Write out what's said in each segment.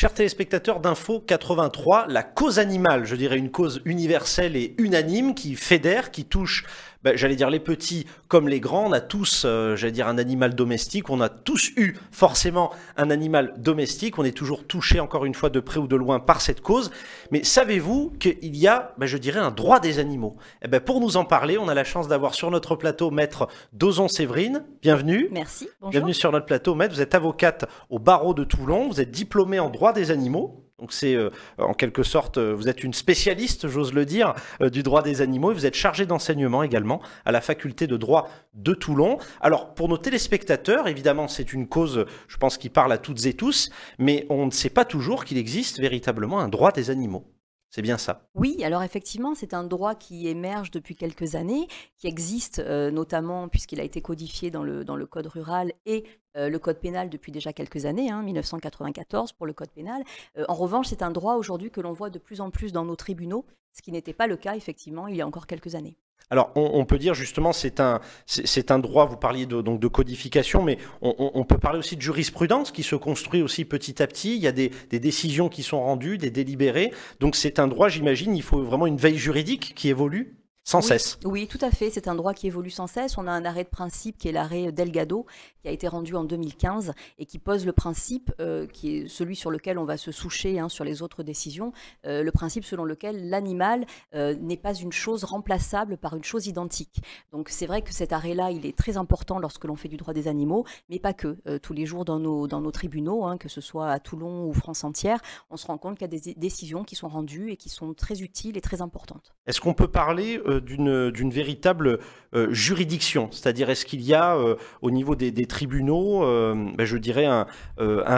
Chers téléspectateurs d'Info 83, la cause animale, je dirais une cause universelle et unanime qui fédère, qui touche ben, j'allais dire les petits comme les grands, on a tous, euh, j'allais dire, un animal domestique, on a tous eu forcément un animal domestique, on est toujours touché encore une fois de près ou de loin par cette cause, mais savez-vous qu'il y a, ben je dirais, un droit des animaux Et eh ben Pour nous en parler, on a la chance d'avoir sur notre plateau Maître Dozon-Séverine, bienvenue. Merci, bonjour. Bienvenue sur notre plateau Maître, vous êtes avocate au barreau de Toulon, vous êtes diplômée en droit des animaux, donc c'est euh, en quelque sorte, euh, vous êtes une spécialiste, j'ose le dire, euh, du droit des animaux et vous êtes chargée d'enseignement également à la faculté de droit de Toulon. Alors pour nos téléspectateurs, évidemment c'est une cause, je pense, qui parle à toutes et tous, mais on ne sait pas toujours qu'il existe véritablement un droit des animaux. C'est bien ça. Oui, alors effectivement, c'est un droit qui émerge depuis quelques années, qui existe euh, notamment puisqu'il a été codifié dans le, dans le Code rural et euh, le Code pénal depuis déjà quelques années, 1994 hein, pour le Code pénal. Euh, en revanche, c'est un droit aujourd'hui que l'on voit de plus en plus dans nos tribunaux, ce qui n'était pas le cas effectivement il y a encore quelques années. Alors, on, peut dire justement, c'est un, c'est un droit. Vous parliez de, donc de codification, mais on, on, on, peut parler aussi de jurisprudence qui se construit aussi petit à petit. Il y a des, des décisions qui sont rendues, des délibérés. Donc, c'est un droit, j'imagine. Il faut vraiment une veille juridique qui évolue oui, cesse. Oui, tout à fait. C'est un droit qui évolue sans cesse. On a un arrêt de principe qui est l'arrêt Delgado, qui a été rendu en 2015 et qui pose le principe, euh, qui est celui sur lequel on va se soucher hein, sur les autres décisions, euh, le principe selon lequel l'animal euh, n'est pas une chose remplaçable par une chose identique. Donc c'est vrai que cet arrêt-là, il est très important lorsque l'on fait du droit des animaux, mais pas que. tous les jours dans nos, tribunaux, hein, que ce soit à Toulon ou France entière, on se rend compte qu'il y a des décisions qui sont rendues et qui sont très utiles et très importantes. Est-ce qu'on peut parler d'une véritable euh, juridiction C'est-à-dire, est-ce qu'il y a euh, au niveau des, tribunaux, euh, ben, je dirais, un,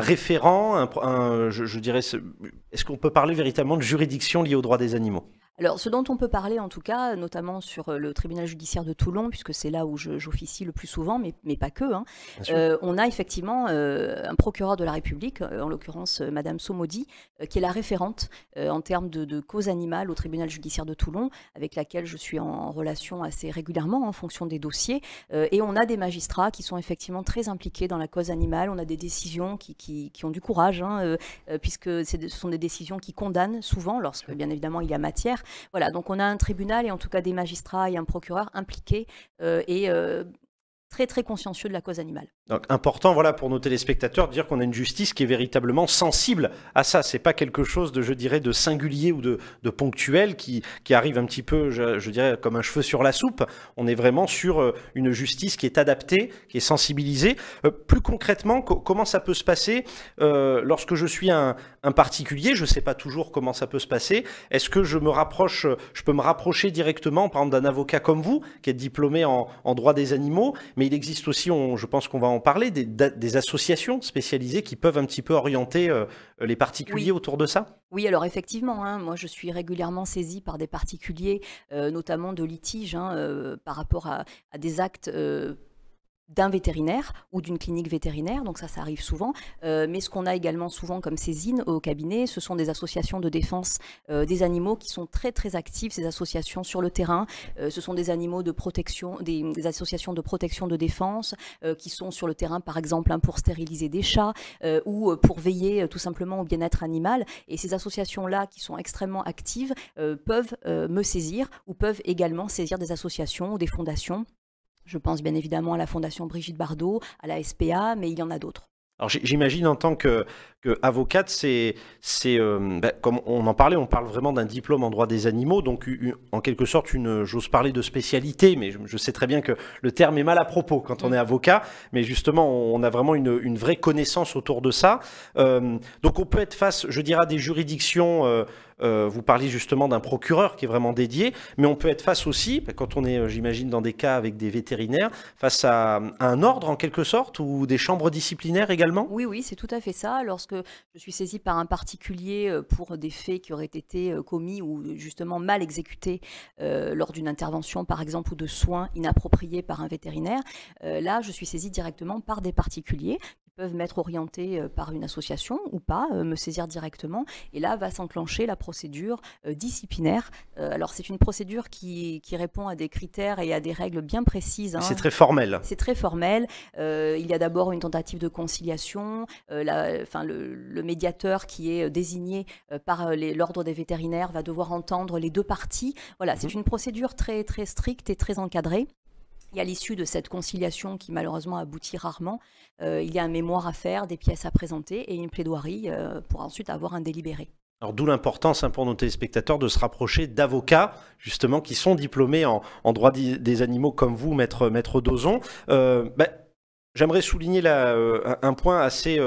référent je, dirais, est-ce qu'on peut parler véritablement de juridiction liée aux droits des animaux alors, ce dont on peut parler, en tout cas, notamment sur euh, le tribunal judiciaire de Toulon, puisque c'est là où j'officie le plus souvent, mais, mais pas que, hein, euh, on a effectivement euh, un procureur de la République, en l'occurrence Madame Somodi, qui est la référente en termes de, cause animale au tribunal judiciaire de Toulon, avec laquelle je suis en, relation assez régulièrement en fonction des dossiers. et on a des magistrats qui sont effectivement très impliqués dans la cause animale. On a des décisions qui, qui, ont du courage, hein, puisque ce sont des décisions qui condamnent souvent, lorsque bien évidemment il y a matière. Voilà, donc on a un tribunal et en tout cas des magistrats et un procureur impliqués euh, et euh, très très consciencieux de la cause animale. Donc important voilà pour nos téléspectateurs de dire qu'on a une justice qui est véritablement sensible à ça. C'est pas quelque chose de je dirais de singulier ou de, de ponctuel qui, qui arrive un petit peu je, dirais comme un cheveu sur la soupe. On est vraiment sur euh, une justice qui est adaptée, qui est sensibilisée. Euh, plus concrètement, comment ça peut se passer euh, lorsque je suis un, un particulier Je sais pas toujours comment ça peut se passer. Est-ce que je me rapproche, je peux me rapprocher directement par exemple d'un avocat comme vous qui est diplômé en, en droit des animaux? mais il existe aussi, je pense qu'on va en parler, des, associations spécialisées qui peuvent un petit peu orienter euh, les particuliers autour de ça Oui, alors effectivement, hein, moi je suis régulièrement saisie par des particuliers, euh, notamment de litiges, hein, euh, par rapport à, à des actes d'un vétérinaire ou d'une clinique vétérinaire, donc ça, ça arrive souvent. Euh, mais ce qu'on a également souvent comme saisine au cabinet, ce sont des associations de défense euh, des animaux qui sont très très actives, ces associations sur le terrain. Euh, ce sont des animaux de protection, des, associations de protection de défense qui sont sur le terrain, par exemple, hein, pour stériliser des chats ou pour veiller tout simplement au bien-être animal. Et ces associations-là, qui sont extrêmement actives, peuvent me saisir ou peuvent également saisir des associations ou des fondations je pense bien évidemment à la Fondation Brigitte Bardot, à la SPA, mais il y en a d'autres. Alors j'imagine en tant qu'avocate, que c'est, c'est euh, ben, comme on en parlait, on parle vraiment d'un diplôme en droit des animaux, donc en quelque sorte une, j'ose parler de spécialité, mais je, sais très bien que le terme est mal à propos quand on mm. est avocat, mais justement on a vraiment une, une vraie connaissance autour de ça. Euh, donc on peut être face, je dirais, à des juridictions. Euh, euh, vous parliez justement d'un procureur qui est vraiment dédié, mais on peut être face aussi, quand on est, euh, j'imagine, dans des cas avec des vétérinaires, face à, un ordre en quelque sorte ou des chambres disciplinaires également Oui, oui, c'est tout à fait ça. Lorsque je suis saisie par un particulier euh, pour des faits qui auraient été commis ou justement mal exécutés lors d'une intervention, par exemple, ou de soins inappropriés par un vétérinaire, là, je suis saisie directement par des particuliers peuvent m'être orientés euh, par une association ou pas, euh, me saisir directement. Et là va s'enclencher la procédure euh, disciplinaire. alors c'est une procédure qui, répond à des critères et à des règles bien précises. Hein. C'est très formel. C'est très formel. il y a d'abord une tentative de conciliation. la, enfin, le, médiateur qui est désigné par l'ordre des vétérinaires va devoir entendre les deux parties. Voilà, c'est mmh. une procédure très très stricte et très encadrée. Et à l'issue de cette conciliation qui malheureusement aboutit rarement, euh, il y a un mémoire à faire, des pièces à présenter et une plaidoirie euh, pour ensuite avoir un délibéré. Alors d'où l'importance hein, pour nos téléspectateurs de se rapprocher d'avocats justement qui sont diplômés en, droit des animaux comme vous, maître, maître Dozon. Euh, ben, j'aimerais souligner un point assez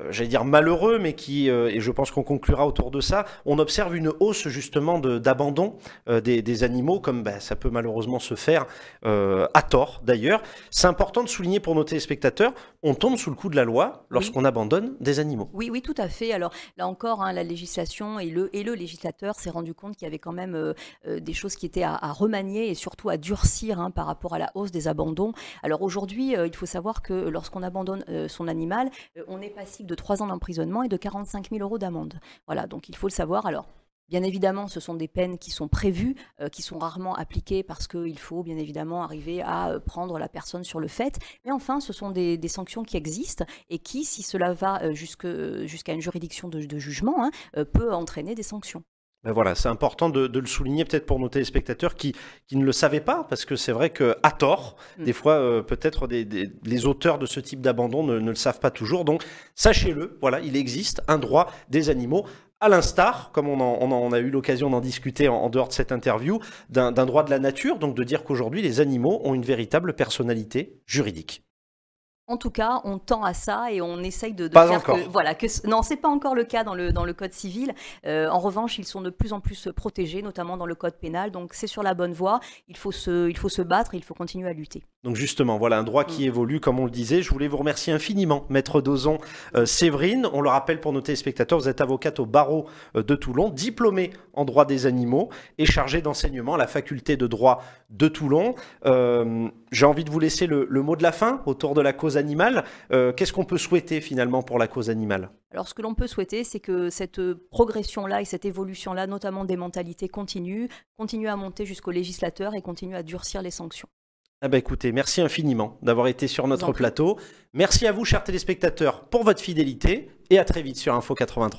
euh, j'allais dire malheureux, mais qui, euh, et je pense qu'on conclura autour de ça, on observe une hausse justement d'abandon euh, des, des, animaux, comme bah, ça peut malheureusement se faire à tort d'ailleurs. C'est important de souligner pour nos téléspectateurs, on tombe sous le coup de la loi lorsqu'on abandonne des animaux. Oui, oui, tout à fait. Alors là encore, hein, la législation et le, et le législateur s'est rendu compte qu'il y avait quand même des choses qui étaient à, remanier et surtout à durcir hein, par rapport à la hausse des abandons. Alors aujourd'hui, il faut savoir que lorsqu'on abandonne son animal, on est passé de 3 ans d'emprisonnement et de 45 000 euros d'amende. Voilà, donc il faut le savoir. Alors, Bien évidemment, ce sont des peines qui sont prévues, euh, qui sont rarement appliquées parce qu'il faut bien évidemment arriver à euh, prendre la personne sur le fait. Mais enfin, ce sont des, sanctions qui existent et qui, si cela va euh, jusqu'à une juridiction de, jugement, hein, peut entraîner des sanctions. Ben voilà, c'est important de, le souligner peut-être pour nos téléspectateurs qui, qui ne le savaient pas, parce que c'est vrai que à tort, mm. des fois euh, peut-être les auteurs de ce type d'abandon ne, le savent pas toujours. Donc sachez-le, voilà, il existe un droit des animaux. À l'instar, comme on, a eu l'occasion d'en discuter en, dehors de cette interview, d'un droit de la nature, donc de dire qu'aujourd'hui les animaux ont une véritable personnalité juridique. En tout cas, on tend à ça et on essaye de, faire que voilà non, c'est pas encore le cas dans le dans le code civil. Euh, en revanche, ils sont de plus en plus euh, protégés, notamment dans le code pénal. Donc c'est sur la bonne voie. Il faut se il faut se battre, il faut continuer à lutter. Donc justement, voilà un droit qui mm. évolue, comme on le disait. Je voulais vous remercier infiniment, Maître Dozon euh, Séverine. On le rappelle pour nos téléspectateurs, vous êtes avocate au barreau de Toulon, diplômée en droit des animaux et chargée d'enseignement à la faculté de droit de Toulon j'ai envie de vous laisser le, mot de la fin autour de la cause animale. Euh, qu'est-ce qu'on peut souhaiter finalement pour la cause animale Alors ce que l'on peut souhaiter, c'est que cette progression-là et cette évolution-là, notamment des mentalités, continue, continue à monter jusqu'au législateur et continue à durcir les sanctions. Ah bah écoutez, merci infiniment d'avoir été sur notre plateau. Merci à vous, chers téléspectateurs, pour votre fidélité et à très vite sur Info 83.